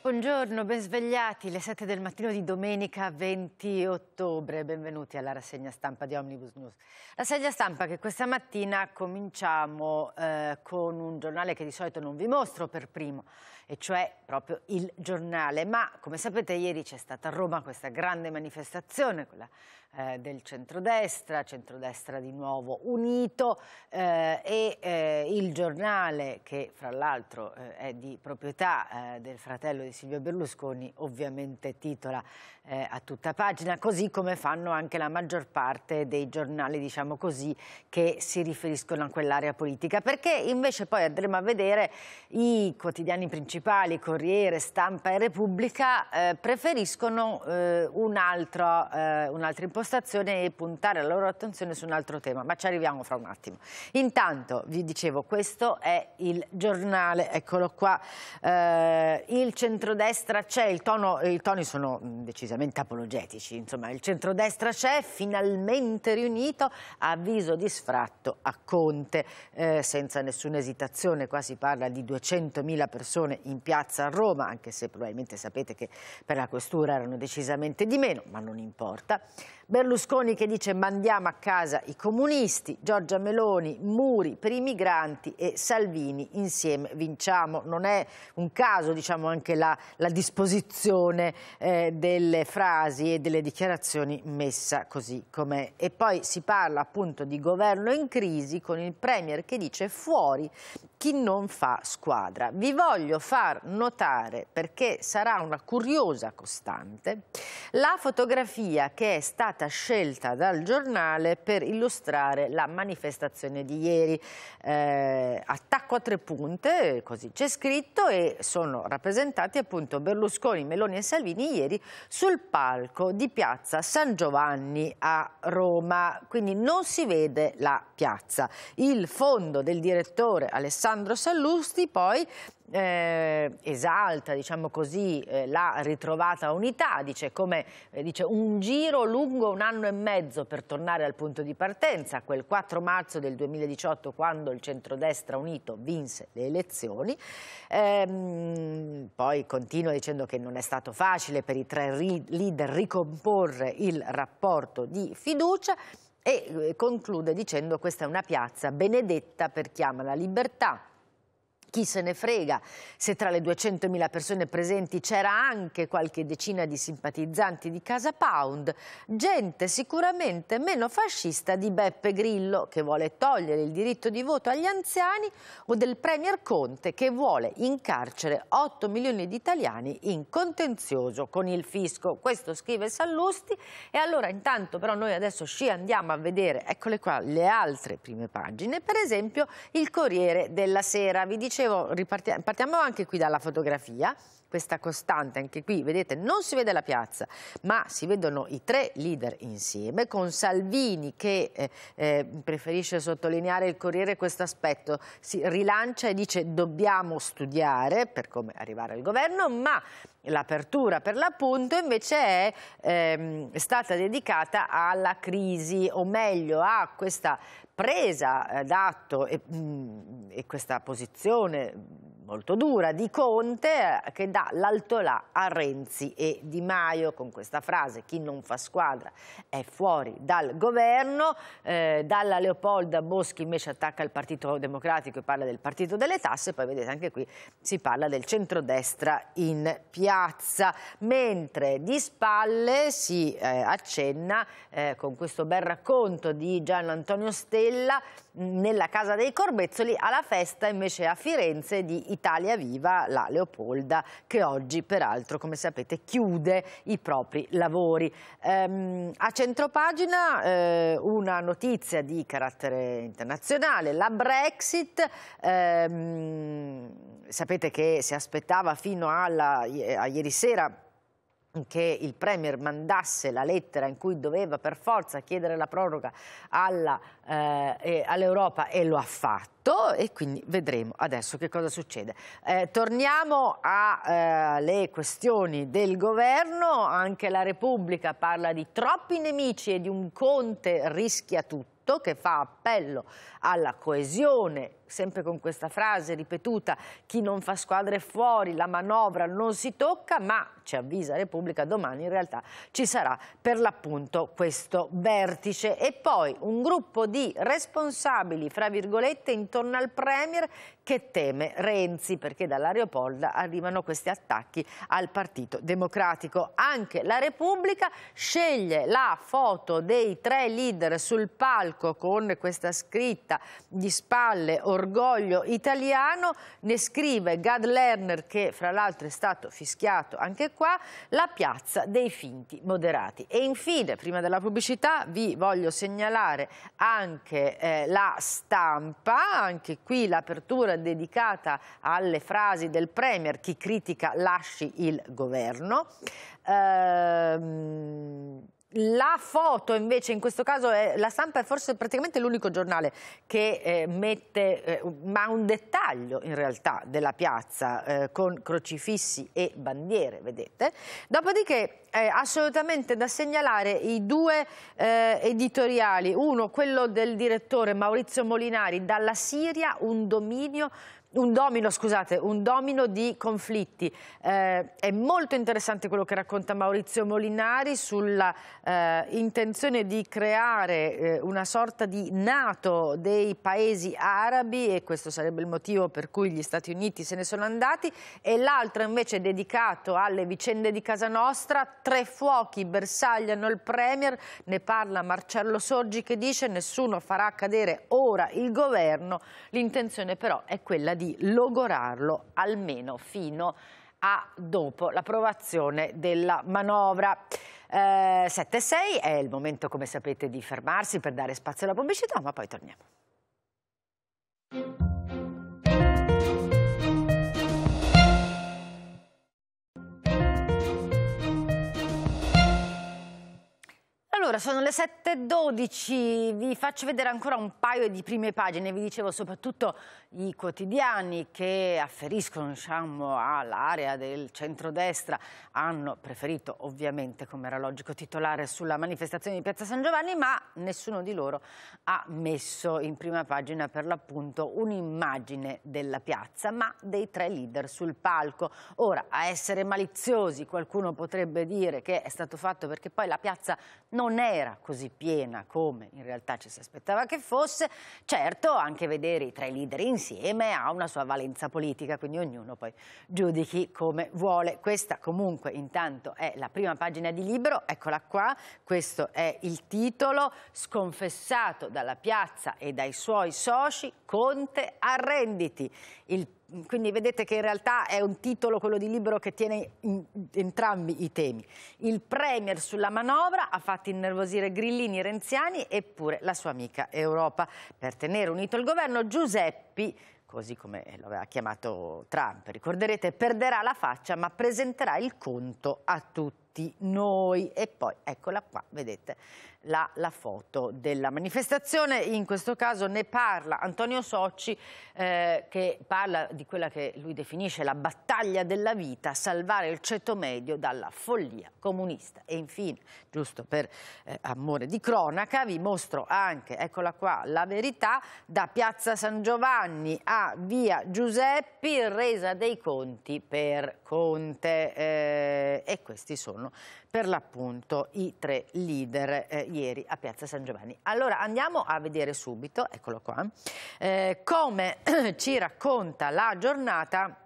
Buongiorno, ben svegliati, le 7 del mattino di domenica 20 ottobre. Benvenuti alla rassegna stampa di Omnibus News. Rassegna stampa che questa mattina cominciamo eh, con un giornale che di solito non vi mostro per primo, e cioè proprio il giornale. Ma come sapete ieri c'è stata a Roma questa grande manifestazione, quella eh, del centrodestra, centrodestra di nuovo unito eh, e eh, il giornale che fra l'altro eh, è di proprietà eh, del fratello di Silvio Berlusconi ovviamente titola eh, a tutta pagina, così come fanno anche la maggior parte dei giornali diciamo così che si riferiscono a quell'area politica, perché invece poi andremo a vedere i quotidiani principali principali, Corriere, Stampa e Repubblica, eh, preferiscono eh, eh, un'altra impostazione e puntare la loro attenzione su un altro tema, ma ci arriviamo fra un attimo. Intanto, vi dicevo, questo è il giornale, eccolo qua, eh, il centrodestra c'è, i toni sono mm, decisamente apologetici, insomma, il centrodestra c'è, finalmente riunito, avviso di sfratto a Conte, eh, senza nessuna esitazione, qua si parla di 200.000 persone in piazza a Roma, anche se probabilmente sapete che per la questura erano decisamente di meno, ma non importa. Berlusconi che dice mandiamo a casa i comunisti, Giorgia Meloni, muri per i migranti e Salvini insieme vinciamo. Non è un caso diciamo, anche la, la disposizione eh, delle frasi e delle dichiarazioni messa così com'è. E poi si parla appunto di governo in crisi con il Premier che dice fuori chi non fa squadra. Vi voglio far notare, perché sarà una curiosa costante, la fotografia che è stata giornata scelta dal giornale per illustrare la manifestazione di ieri. Eh, attacco a tre punte, così c'è scritto, e sono rappresentati appunto Berlusconi, Meloni e Salvini ieri sul palco di piazza San Giovanni a Roma. Quindi non si vede la piazza. Il fondo del direttore Alessandro Sallusti poi eh, esalta, diciamo così, eh, la ritrovata unità, dice come eh, dice, un giro lungo un anno e mezzo per tornare al punto di partenza, quel 4 marzo del 2018 quando il centrodestra unito vinse le elezioni, ehm, poi continua dicendo che non è stato facile per i tre ri leader ricomporre il rapporto di fiducia, e eh, conclude dicendo questa è una piazza benedetta per chi ama la libertà, chi se ne frega se tra le 200.000 persone presenti c'era anche qualche decina di simpatizzanti di Casa Pound, gente sicuramente meno fascista di Beppe Grillo che vuole togliere il diritto di voto agli anziani o del Premier Conte che vuole in carcere 8 milioni di italiani in contenzioso con il fisco. Questo scrive Sallusti e allora intanto però noi adesso ci andiamo a vedere, eccole qua le altre prime pagine, per esempio il Corriere della Sera. Vi dice dicevo, partiamo anche qui dalla fotografia, questa costante, anche qui, vedete, non si vede la piazza, ma si vedono i tre leader insieme, con Salvini che eh, eh, preferisce sottolineare il Corriere questo aspetto, si rilancia e dice dobbiamo studiare per come arrivare al governo, ma l'apertura per l'appunto invece è, ehm, è stata dedicata alla crisi, o meglio a questa presa eh, d'atto e, mm, e questa posizione molto dura di Conte eh, che dà l'altolà a Renzi e Di Maio con questa frase chi non fa squadra è fuori dal governo, eh, dalla Leopolda Boschi invece attacca il Partito Democratico e parla del Partito delle Tasse, poi vedete anche qui si parla del centrodestra in piazza, mentre di spalle si eh, accenna eh, con questo bel racconto di Gian Antonio Stella nella casa dei Corbezzoli alla festa invece a Firenze di Italia Viva la Leopolda che oggi peraltro come sapete chiude i propri lavori. Ehm, a centropagina eh, una notizia di carattere internazionale, la Brexit, ehm, sapete che si aspettava fino alla, a ieri sera che il Premier mandasse la lettera in cui doveva per forza chiedere la proroga eh, all'Europa eh, all e lo ha fatto e quindi vedremo adesso che cosa succede. Eh, torniamo alle eh, questioni del governo, anche la Repubblica parla di troppi nemici e di un Conte rischia tutto che fa appello alla coesione sempre con questa frase ripetuta, chi non fa squadra è fuori, la manovra non si tocca, ma ci avvisa Repubblica domani in realtà ci sarà per l'appunto questo vertice e poi un gruppo di responsabili, fra virgolette, intorno al Premier che teme Renzi perché dall'Areopolda arrivano questi attacchi al Partito Democratico. Anche la Repubblica sceglie la foto dei tre leader sul palco con questa scritta di spalle o orgoglio italiano, ne scrive Gad Lerner, che fra l'altro è stato fischiato anche qua, la piazza dei finti moderati. E infine, prima della pubblicità, vi voglio segnalare anche eh, la stampa, anche qui l'apertura dedicata alle frasi del Premier, chi critica lasci il governo. Ehm la foto invece, in questo caso è, la stampa è forse praticamente l'unico giornale che eh, mette, eh, ma un dettaglio in realtà della piazza eh, con crocifissi e bandiere, vedete. Dopodiché è assolutamente da segnalare i due eh, editoriali, uno quello del direttore Maurizio Molinari, dalla Siria un dominio un domino, scusate, un domino di conflitti. Eh, è molto interessante quello che racconta Maurizio Molinari sulla eh, intenzione di creare eh, una sorta di nato dei paesi arabi e questo sarebbe il motivo per cui gli Stati Uniti se ne sono andati e l'altro invece è dedicato alle vicende di Casa Nostra, tre fuochi bersagliano il Premier, ne parla Marcello Sorgi che dice nessuno farà cadere ora il governo, l'intenzione però è quella di di logorarlo almeno fino a dopo l'approvazione della manovra. Eh, 7-6 è il momento, come sapete, di fermarsi per dare spazio alla pubblicità, ma poi torniamo. Allora, sono le 7.12, vi faccio vedere ancora un paio di prime pagine, vi dicevo soprattutto i quotidiani che afferiscono diciamo, all'area del centrodestra hanno preferito ovviamente, come era logico, titolare sulla manifestazione di Piazza San Giovanni, ma nessuno di loro ha messo in prima pagina per l'appunto un'immagine della piazza, ma dei tre leader sul palco. Ora, a essere maliziosi qualcuno potrebbe dire che è stato fatto perché poi la piazza non non era così piena come in realtà ci si aspettava che fosse, certo anche vedere i tre leader insieme ha una sua valenza politica, quindi ognuno poi giudichi come vuole. Questa comunque intanto è la prima pagina di libro, eccola qua, questo è il titolo, sconfessato dalla piazza e dai suoi soci, Conte arrenditi. Il quindi vedete che in realtà è un titolo, quello di libro, che tiene entrambi i temi. Il Premier sulla manovra ha fatto innervosire Grillini e Renziani eppure la sua amica Europa. Per tenere unito il governo, Giuseppi così come lo aveva chiamato Trump, ricorderete, perderà la faccia ma presenterà il conto a tutti noi. E poi eccola qua, vedete, la, la, foto della manifestazione. In questo caso ne parla Antonio Socci eh, che parla di quella che lui definisce la battaglia della vita, salvare il ceto medio dalla follia comunista. E infine, giusto per eh, amore di cronaca, vi mostro anche, eccola qua, la verità da Piazza San Giovanni a Via Giuseppi, resa dei conti per Conte eh, e questi sono per l'appunto i tre leader eh, ieri a Piazza San Giovanni. Allora andiamo a vedere subito, eccolo qua, eh, come ci racconta la giornata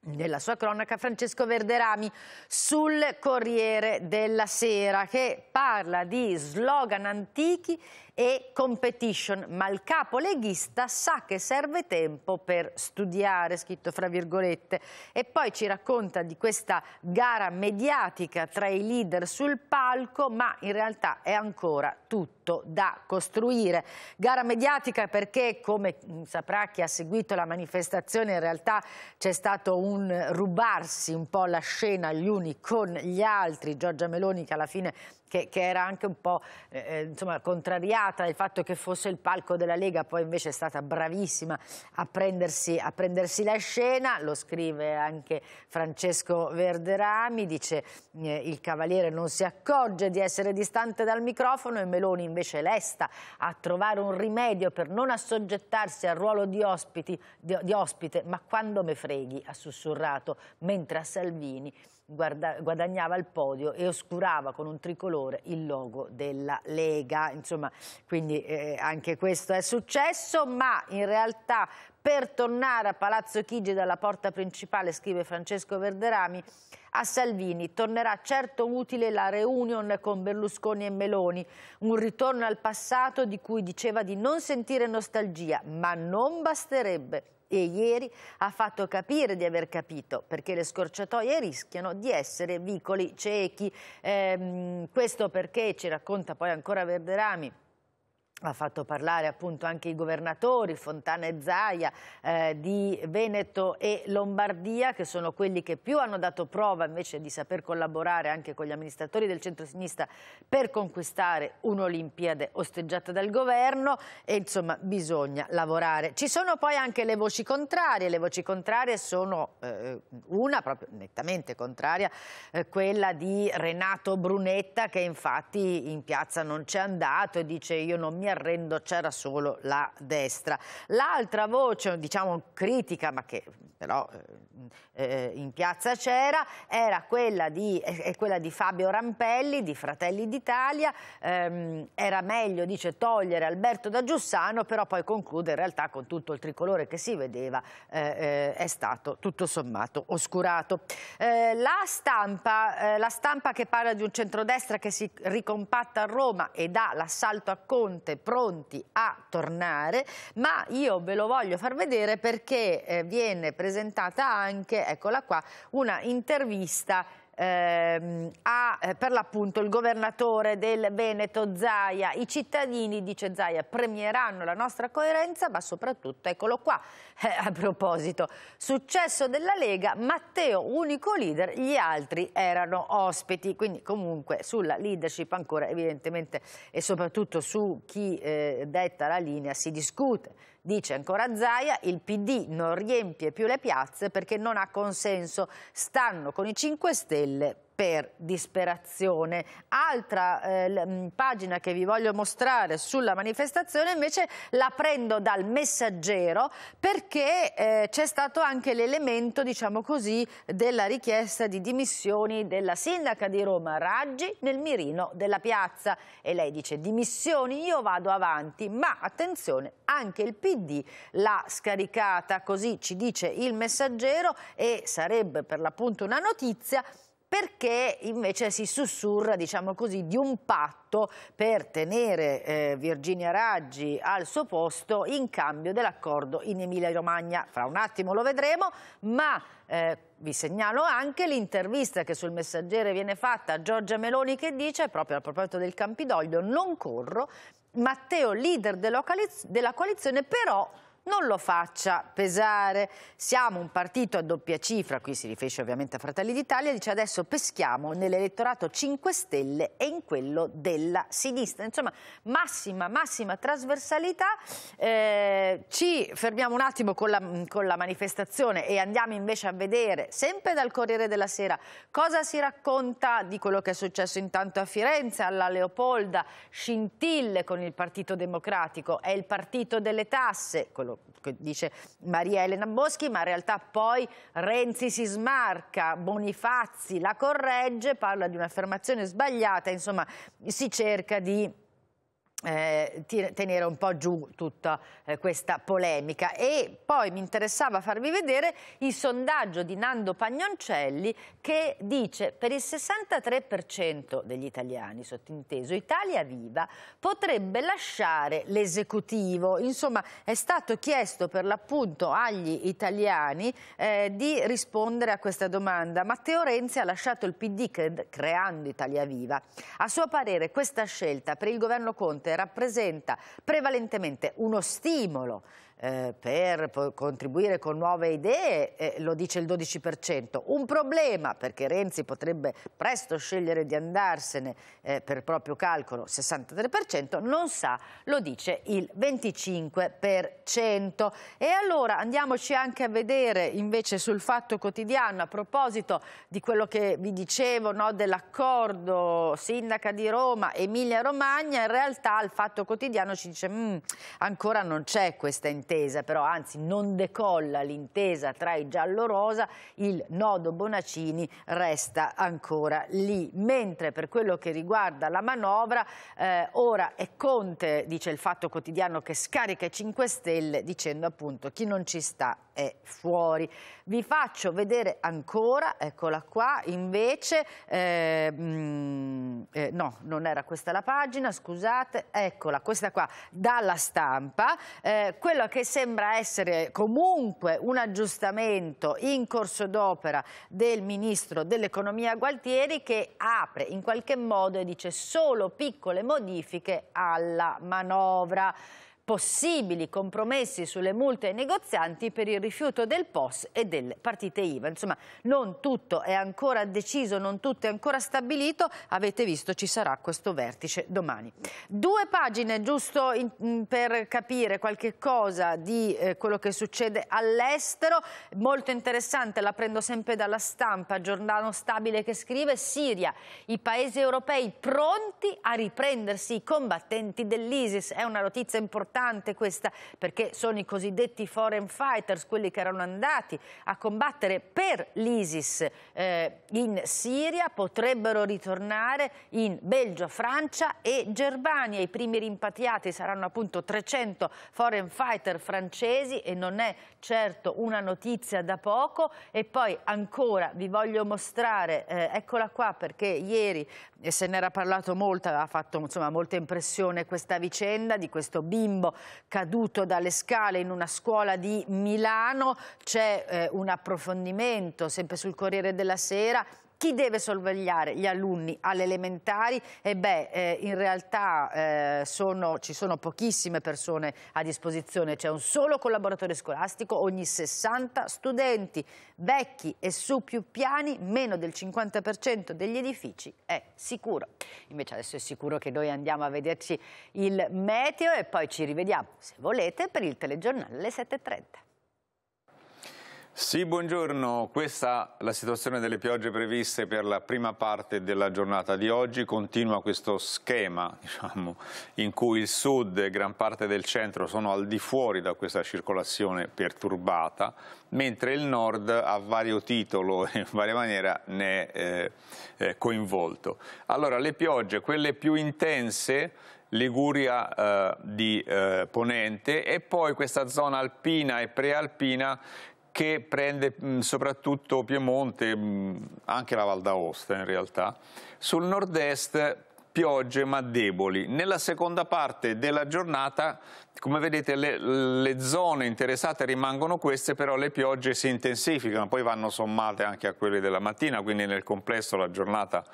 nella sua cronaca Francesco Verderami sul Corriere della Sera che parla di slogan antichi e competition, ma il capo leghista sa che serve tempo per studiare, scritto fra virgolette, e poi ci racconta di questa gara mediatica tra i leader sul palco, ma in realtà è ancora tutto da costruire. Gara mediatica perché, come mm, saprà chi ha seguito la manifestazione, in realtà c'è stato un rubarsi un po' la scena gli uni con gli altri, Giorgia Meloni che alla fine che, che, era anche un po' eh, eh insomma, contrariata del fatto che fosse il palco della Lega, poi invece è stata bravissima a prendersi, a prendersi la scena, lo scrive anche Francesco Verderami, dice eh, il Cavaliere non si accorge di essere distante dal microfono e Meloni invece lesta a trovare un rimedio per non assoggettarsi al ruolo di, ospiti, di, di ospite, ma quando me freghi, ha sussurrato, mentre a Salvini guadagnava il podio e oscurava con un tricolore il logo della Lega. Insomma, quindi eh, anche questo è successo, ma in realtà per tornare a Palazzo Chigi dalla porta principale, scrive Francesco Verderami, a Salvini tornerà certo utile la reunion con Berlusconi e Meloni, un ritorno al passato di cui diceva di non sentire nostalgia, ma non basterebbe e ieri ha fatto capire di aver capito perché le scorciatoie rischiano di essere vicoli ciechi. Eh, questo perché, ci racconta poi ancora Verderami, ha fatto parlare appunto anche i governatori Fontana e Zaia eh, di Veneto e Lombardia che sono quelli che più hanno dato prova invece di saper collaborare anche con gli amministratori del centro-sinistra per conquistare un'Olimpiade osteggiata dal governo e insomma bisogna lavorare. Ci sono poi anche le voci contrarie, le voci contrarie sono eh, una proprio nettamente contraria, eh, quella di Renato Brunetta che infatti in piazza non c'è andato e dice io non mi mi arrendo c'era solo la destra. L'altra voce, diciamo critica, ma che però eh, eh in piazza c'era, era quella di, eh, eh, quella di, Fabio Rampelli di Fratelli d'Italia, ehm, era meglio, dice, togliere Alberto da Giussano, però poi conclude in realtà con tutto il tricolore che si vedeva eh, eh è stato tutto sommato oscurato. La stampa, la stampa che parla di un centrodestra che si ricompatta a Roma e dà l'assalto a Conte pronti a tornare, ma io ve lo voglio far vedere perché eh, viene presentata anche, eccola qua, una intervista ehm, a eh, per l'appunto il governatore del Veneto Zaia. I cittadini, dice Zaia, premieranno la nostra coerenza, ma soprattutto, eccolo qua, eh, a proposito, successo della Lega, Matteo unico leader, gli altri erano ospiti, quindi comunque sulla leadership ancora evidentemente e soprattutto su chi eh, detta la linea si discute Dice ancora Zaia, il PD non riempie più le piazze perché non ha consenso, stanno con i 5 Stelle per disperazione. Altra eh, mm, pagina che vi voglio mostrare sulla manifestazione invece la prendo dal messaggero perché eh, c'è stato anche l'elemento, diciamo così, della richiesta di dimissioni della sindaca di Roma Raggi nel mirino della piazza e lei dice dimissioni io vado avanti ma attenzione anche il PD l'ha scaricata così ci dice il messaggero e sarebbe per l'appunto una notizia perché invece si sussurra, diciamo così, di un patto per tenere eh, Virginia Raggi al suo posto in cambio dell'accordo in Emilia-Romagna. Fra un attimo lo vedremo, ma eh, vi segnalo anche l'intervista che sul messaggero viene fatta a Giorgia Meloni che dice, proprio a proposito del Campidoglio, non corro, Matteo, leader della coalizione, però non lo faccia pesare. Siamo un partito a doppia cifra, qui si riferisce ovviamente a Fratelli d'Italia, dice adesso peschiamo nell'elettorato 5 Stelle e in quello della sinistra. Insomma, massima, massima trasversalità. Eh, ci fermiamo un attimo con la, con la manifestazione e andiamo invece a vedere, sempre dal Corriere della Sera, cosa si racconta di quello che è successo intanto a Firenze, alla Leopolda, scintille con il Partito Democratico, è il partito delle tasse, quello dice Maria Elena Boschi, ma in realtà poi Renzi si smarca, Bonifazzi la corregge, parla di un'affermazione sbagliata, insomma si cerca di eh, tenere un po' giù tutta eh, questa polemica e poi mi interessava farvi vedere il sondaggio di Nando Pagnoncelli che dice per il 63% degli italiani sottinteso Italia Viva potrebbe lasciare l'esecutivo insomma è stato chiesto per l'appunto agli italiani eh, di rispondere a questa domanda Matteo Renzi ha lasciato il PD creando Italia Viva a suo parere questa scelta per il governo Conte rappresenta prevalentemente uno stimolo eh, per contribuire con nuove idee, eh, lo dice il 12%. Un problema perché Renzi potrebbe presto scegliere di andarsene eh, per proprio calcolo 63%, non sa, lo dice il 25%. E allora andiamoci anche a vedere invece sul fatto quotidiano, a proposito di quello che vi dicevo no, dell'accordo sindaca di Roma, Emilia Romagna, in realtà il fatto quotidiano ci dice mm, ancora non c'è questa intesa intesa, però anzi non decolla l'intesa tra i giallo-rosa, il nodo Bonaccini resta ancora lì. Mentre per quello che riguarda la manovra, eh, ora è Conte, dice il Fatto Quotidiano, che scarica i 5 Stelle dicendo appunto chi non ci sta è fuori. Vi faccio vedere ancora, eccola qua, invece, eh, mh, mm, eh, no, non era questa la pagina, scusate, eccola, questa qua, dalla stampa, eh, quello che sembra essere comunque un aggiustamento in corso d'opera del Ministro dell'Economia Gualtieri che apre in qualche modo e dice solo piccole modifiche alla manovra possibili compromessi sulle multe ai negozianti per il rifiuto del POS e delle partite IVA. Insomma, non tutto è ancora deciso, non tutto è ancora stabilito. Avete visto, ci sarà questo vertice domani. Due pagine, giusto in, mm, per capire qualche cosa di eh, quello che succede all'estero. Molto interessante, la prendo sempre dalla stampa, Giordano Stabile che scrive Siria, i paesi europei pronti a riprendersi i combattenti dell'ISIS. È una notizia importante importante questa perché sono i cosiddetti foreign fighters, quelli che erano andati a combattere per l'ISIS eh, in Siria, potrebbero ritornare in Belgio, Francia e Germania. I primi rimpatriati saranno appunto 300 foreign fighter francesi e non è certo una notizia da poco. E poi ancora vi voglio mostrare, eh, eccola qua perché ieri eh, se ne era parlato molto, aveva fatto insomma, molta impressione questa vicenda di questo bimbo bimbo caduto dalle scale in una scuola di Milano. C'è eh, un approfondimento sempre sul Corriere della Sera chi deve sorvegliare gli alunni alle elementari? E eh beh, eh, in realtà eh, sono, ci sono pochissime persone a disposizione, c'è un solo collaboratore scolastico ogni 60 studenti, vecchi e su più piani, meno del 50% degli edifici è sicuro. Invece adesso è sicuro che noi andiamo a vederci il meteo e poi ci rivediamo, se volete, per il telegiornale alle 7.30. Sì, buongiorno. Questa è la situazione delle piogge previste per la prima parte della giornata di oggi. Continua questo schema diciamo, in cui il sud e gran parte del centro sono al di fuori da questa circolazione perturbata, mentre il nord a vario titolo e in varia maniera ne è eh, coinvolto. Allora, le piogge, quelle più intense, Liguria eh, di eh, Ponente e poi questa zona alpina e prealpina che prende mm, soprattutto Piemonte, mm, anche la Val d'Aosta in realtà, sul nord-est piogge ma deboli. Nella seconda parte della giornata, come vedete, le, le, zone interessate rimangono queste, però le piogge si intensificano, poi vanno sommate anche a quelle della mattina, quindi nel complesso la giornata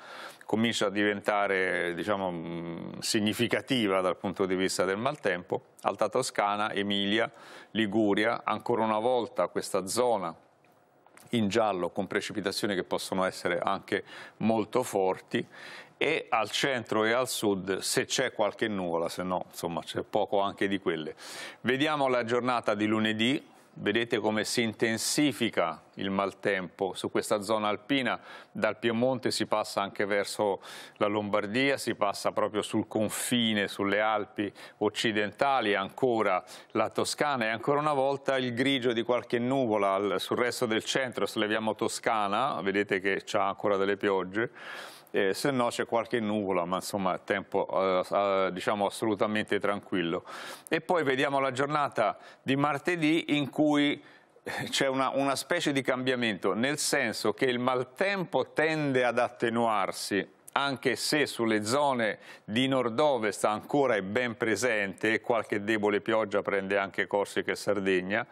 comincia a diventare diciamo, mm, significativa dal punto di vista del maltempo. Alta Toscana, Emilia, Liguria, ancora una volta questa zona in giallo con precipitazioni che possono essere anche molto forti e al centro e al sud se c'è qualche nuvola, se no insomma c'è poco anche di quelle. Vediamo la giornata di lunedì, vedete come si intensifica il maltempo su questa zona alpina, dal Piemonte si passa anche verso la Lombardia, si passa proprio sul confine, sulle Alpi occidentali, ancora la Toscana e ancora una volta il grigio di qualche nuvola sul resto del centro, se leviamo Toscana, vedete che c'è ancora delle piogge, eh, se no c'è qualche nuvola, ma insomma tempo eh, diciamo assolutamente tranquillo. E poi vediamo la giornata di martedì in cui eh, c'è una, una specie di cambiamento, nel senso che il maltempo tende ad attenuarsi anche se sulle zone di nord-ovest ancora è ben presente, qualche debole pioggia prende anche Corsica e Sardegna,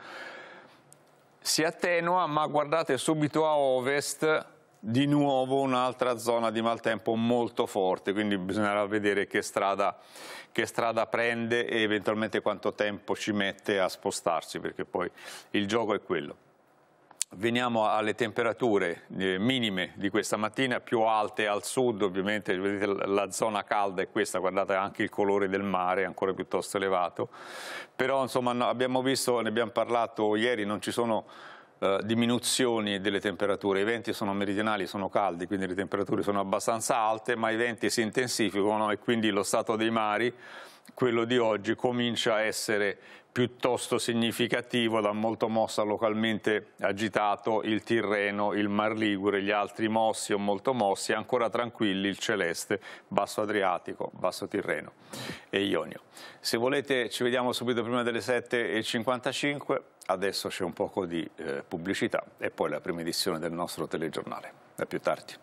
si attenua, ma guardate subito a ovest di nuovo un'altra zona di maltempo molto forte, quindi bisognerà vedere che strada, che strada, prende e eventualmente quanto tempo ci mette a spostarsi, perché poi il gioco è quello. Veniamo alle temperature eh, minime di questa mattina, più alte al sud, ovviamente vedete la zona calda è questa, guardate anche il colore del mare, ancora piuttosto elevato, però insomma abbiamo visto, ne abbiamo parlato ieri, non ci sono eh, diminuzioni delle temperature. I venti sono meridionali, sono caldi, quindi le temperature sono abbastanza alte, ma i venti si intensificano e quindi lo stato dei mari quello di oggi comincia a essere piuttosto significativo da molto mossa localmente agitato il Tirreno, il Mar Ligure, gli altri mossi o molto mossi, ancora tranquilli il Celeste, Basso Adriatico, Basso Tirreno e Ionio. Se volete ci vediamo subito prima delle 7.55, adesso c'è un poco di eh, pubblicità e poi la prima edizione del nostro telegiornale. A più tardi.